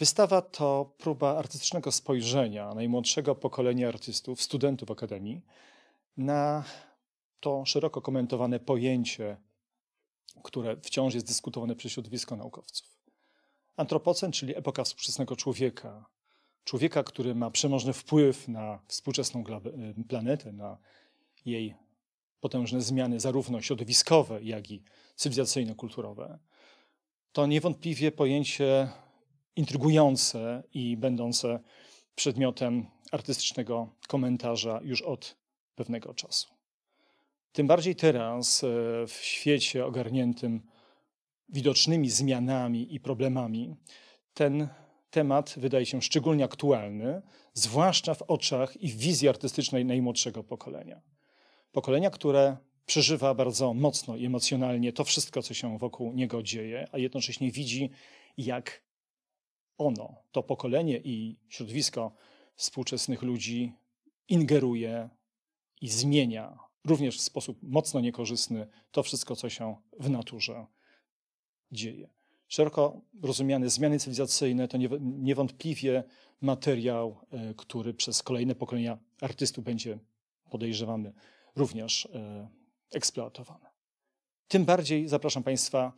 Wystawa to próba artystycznego spojrzenia najmłodszego pokolenia artystów, studentów Akademii, na to szeroko komentowane pojęcie, które wciąż jest dyskutowane przez środowisko naukowców. Antropocen, czyli epoka współczesnego człowieka, człowieka, który ma przemożny wpływ na współczesną y, planetę, na jej potężne zmiany, zarówno środowiskowe, jak i cywilizacyjno-kulturowe, to niewątpliwie pojęcie intrygujące i będące przedmiotem artystycznego komentarza już od pewnego czasu. Tym bardziej teraz, e, w świecie ogarniętym widocznymi zmianami i problemami, ten temat wydaje się szczególnie aktualny, zwłaszcza w oczach i w wizji artystycznej najmłodszego pokolenia. Pokolenia, które przeżywa bardzo mocno i emocjonalnie to wszystko, co się wokół niego dzieje, a jednocześnie widzi, jak ono, to pokolenie i środowisko współczesnych ludzi ingeruje i zmienia również w sposób mocno niekorzystny to wszystko, co się w naturze dzieje. Szeroko rozumiane zmiany cywilizacyjne to niewątpliwie materiał, e, który przez kolejne pokolenia artystów będzie, podejrzewamy, również e, eksploatowany. Tym bardziej zapraszam Państwa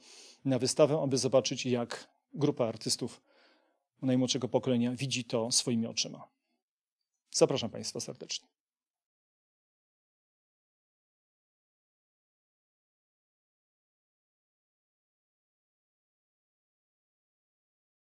na wystawę, aby zobaczyć, jak grupa artystów najmłodszego pokolenia widzi to swoimi oczyma. Zapraszam Państwa serdecznie.